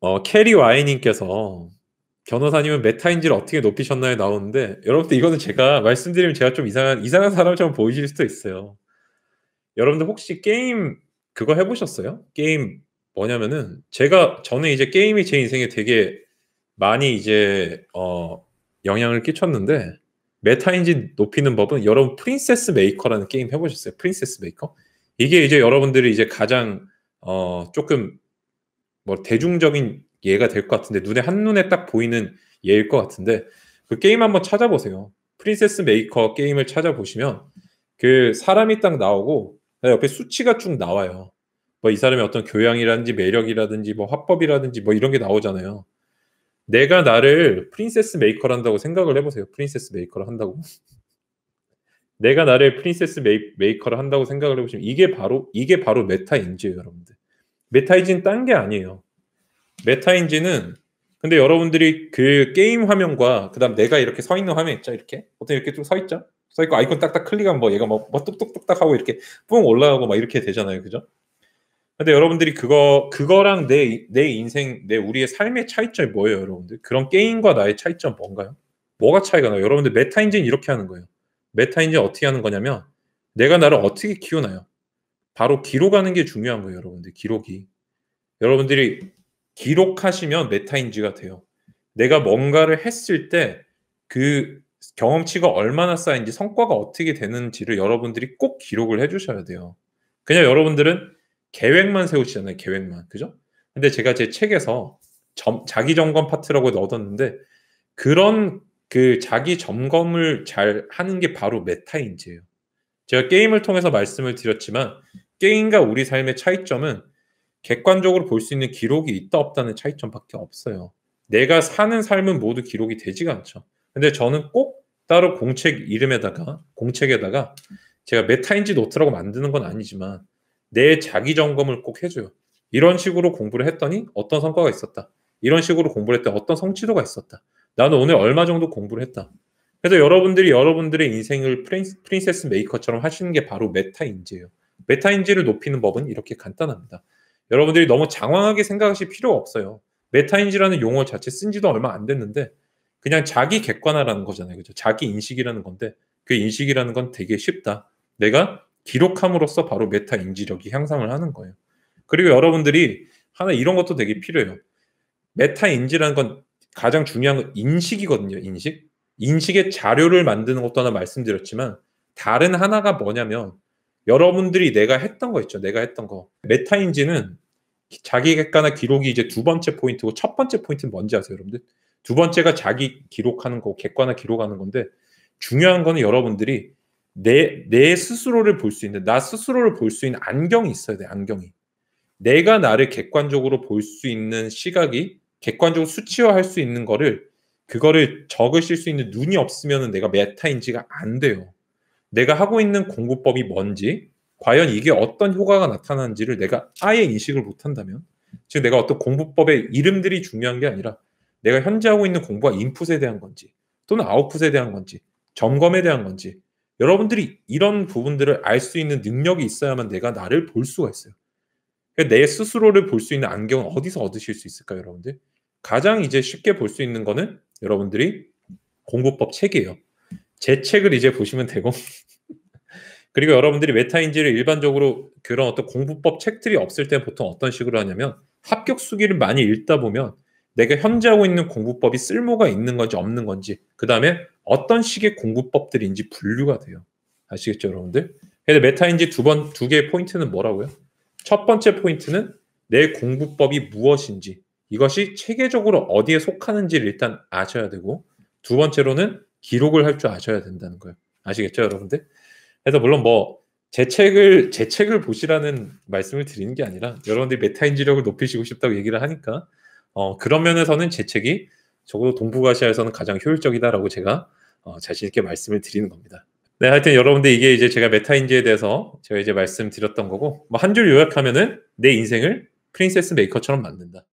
어, 캐리 와이님께서 변호사님은 메타인지를 어떻게 높이셨나요? 나오는데 여러분들 이거는 제가 말씀드리면 제가 좀 이상한 이상한 사람처럼 보이실 수도 있어요. 여러분들 혹시 게임 그거 해보셨어요? 게임 뭐냐면은 제가 저는 이제 게임이 제 인생에 되게 많이 이제 어 영향을 끼쳤는데 메타인지 높이는 법은 여러분 프린세스 메이커라는 게임 해보셨어요? 프린세스 메이커 이게 이제 여러분들이 이제 가장 어 조금 뭐 대중적인 예가 될 것 같은데 눈에 한눈에 딱 보이는 예일 것 같은데 그 게임 한번 찾아보세요. 프린세스 메이커 게임을 찾아보시면 그 사람이 딱 나오고 옆에 수치가 쭉 나와요. 뭐 이사람이 어떤 교양이라든지 매력이라든지 뭐 화법이라든지 뭐 이런 게 나오잖아요. 내가 나를 프린세스 메이커를한다고 생각을 해보세요. 프린세스 메이커를 한다고. 내가 나를 프린세스 메이, 커를 한다고 생각을 해보시면 이게 바로 이게 바로 메타인지예요, 여러분들. 메타인지는 딴 게 아니에요. 메타인지는 근데 여러분들이 그 게임 화면과 그다음 내가 이렇게 서 있는 화면 있죠 이렇게 보통 이렇게 좀 서 있죠 서 있고 아이콘 딱딱 클릭하면 뭐 얘가 뭐, 뭐 뚝뚝뚝딱 하고 이렇게 뿡 올라가고 막 이렇게 되잖아요 그죠 근데 여러분들이 그거 그거랑 내 내 인생 내 우리의 삶의 차이점이 뭐예요 여러분들 그런 게임과 나의 차이점 뭔가요 뭐가 차이가 나요 여러분들 메타 인지는 이렇게 하는 거예요 메타 인지는 어떻게 하는 거냐면 내가 나를 어떻게 키우나요 바로 기록하는 게 중요한 거예요 여러분들 기록이 여러분들이 기록하시면 메타인지가 돼요. 내가 뭔가를 했을 때 그 경험치가 얼마나 쌓인지 성과가 어떻게 되는지를 여러분들이 꼭 기록을 해주셔야 돼요. 그냥 여러분들은 계획만 세우시잖아요. 계획만. 그죠? 근데 제가 제 책에서 점, 자기 점검 파트라고 넣어뒀는데 그런 그 자기 점검을 잘 하는 게 바로 메타인지예요. 제가 게임을 통해서 말씀을 드렸지만 게임과 우리 삶의 차이점은 객관적으로 볼 수 있는 기록이 있다 없다는 차이점밖에 없어요. 내가 사는 삶은 모두 기록이 되지가 않죠. 근데 저는 꼭 따로 공책 이름에다가 공책에다가 제가 메타인지 노트라고 만드는 건 아니지만 내 자기 점검을 꼭 해줘요. 이런 식으로 공부를 했더니 어떤 성과가 있었다. 이런 식으로 공부를 했더니 어떤 성취도가 있었다. 나는 오늘 얼마 정도 공부를 했다. 그래서 여러분들이 여러분들의 인생을 프린세스 스프린 메이커처럼 하시는 게 바로 메타인지예요. 메타인지를 높이는 법은 이렇게 간단합니다. 여러분들이 너무 장황하게 생각하실 필요 없어요. 메타인지라는 용어 자체 쓴 지도 얼마 안 됐는데 그냥 자기 객관화라는 거잖아요. 그죠? 자기 인식이라는 건데 그 인식이라는 건 되게 쉽다. 내가 기록함으로써 바로 메타 인지력이 향상을 하는 거예요. 그리고 여러분들이 하나 이런 것도 되게 필요해요. 메타 인지라는 건 가장 중요한 건 인식이거든요. 인식. 인식의 자료를 만드는 것도 하나 말씀드렸지만 다른 하나가 뭐냐면 여러분들이 내가 했던 거 있죠. 내가 했던 거. 메타인지는 자기 객관화 기록이 이제 두 번째 포인트고 첫 번째 포인트는 뭔지 아세요, 여러분들? 두 번째가 자기 기록하는 거 객관화 기록하는 건데 중요한 거는 여러분들이 내, 내 스스로를 볼 수 있는, 나 스스로를 볼 수 있는 안경이 있어야 돼, 안경이. 내가 나를 객관적으로 볼 수 있는 시각이 객관적으로 수치화할 수 있는 거를 그거를 적으실 수 있는 눈이 없으면 내가 메타인지가 안 돼요. 내가 하고 있는 공부법이 뭔지, 과연 이게 어떤 효과가 나타나는지를 내가 아예 인식을 못한다면, 지금 내가 어떤 공부법의 이름들이 중요한 게 아니라 내가 현재 하고 있는 공부가 인풋에 대한 건지, 또는 아웃풋에 대한 건지, 점검에 대한 건지, 여러분들이 이런 부분들을 알 수 있는 능력이 있어야만 내가 나를 볼 수가 있어요. 그러니까 내 스스로를 볼 수 있는 안경은 어디서 얻으실 수 있을까요, 여러분들? 가장 이제 쉽게 볼 수 있는 거는 여러분들이 공부법 책이에요. 제 책을 이제 보시면 되고 그리고 여러분들이 메타인지를 일반적으로 그런 어떤 공부법 책들이 없을 때 보통 어떤 식으로 하냐면 합격 수기를 많이 읽다 보면 내가 현재 하고 있는 공부법이 쓸모가 있는 건지 없는 건지 그 다음에 어떤 식의 공부법들인지 분류가 돼요. 아시겠죠, 여러분들? 그래서 메타인지 두 번 두 개의 포인트는 뭐라고요? 첫 번째 포인트는 내 공부법이 무엇인지 이것이 체계적으로 어디에 속하는지를 일단 아셔야 되고 두 번째로는 기록을 할 줄 아셔야 된다는 거예요. 아시겠죠, 여러분들? 그래서 물론 뭐제 책을 제 책을 보시라는 말씀을 드리는 게 아니라 여러분들이 메타 인지력을 높이시고 싶다고 얘기를 하니까 어, 그런 면에서는 제 책이 적어도 동북아시아에서는 가장 효율적이다라고 제가 어, 자신 있게 말씀을 드리는 겁니다. 네, 하여튼 여러분들 이게 이제 제가 메타인지에 대해서 제가 이제 말씀드렸던 거고 뭐 한 줄 요약하면은 내 인생을 프린세스 메이커처럼 만든다.